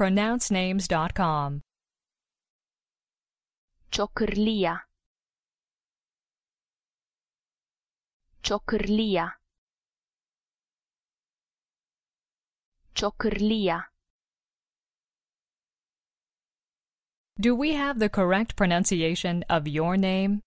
pronouncenames.com. Chocrlia. Chocrlia. Chocrlia. Do we have the correct pronunciation of your name?